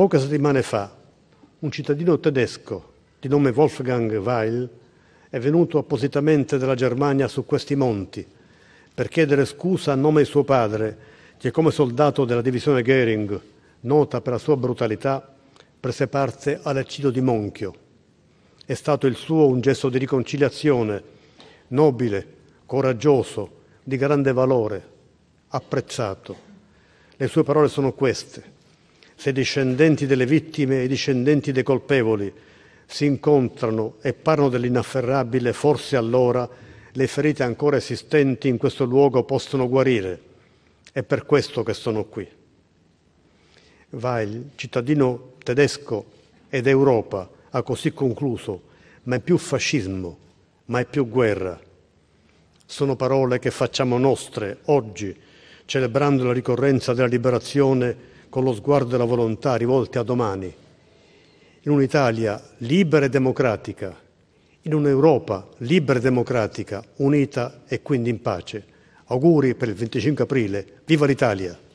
Poche settimane fa un cittadino tedesco di nome Wolfgang Weil è venuto appositamente dalla Germania su questi monti per chiedere scusa a nome di suo padre che come soldato della divisione Goering, nota per la sua brutalità, prese parte all'eccidio di Monchio. È stato il suo un gesto di riconciliazione, nobile, coraggioso, di grande valore, apprezzato. Le sue parole sono queste se i discendenti delle vittime e i discendenti dei colpevoli si incontrano e parlano dell'inafferrabile, forse allora le ferite ancora esistenti in questo luogo possono guarire. È per questo che sono qui. Va il cittadino tedesco ed Europa ha così concluso, ma è più fascismo, ma è più guerra. Sono parole che facciamo nostre oggi, celebrando la ricorrenza della liberazione con lo sguardo della volontà rivolte a domani, in un'Italia libera e democratica, in un'Europa libera e democratica, unita e quindi in pace. Auguri per il 25 aprile. Viva l'Italia!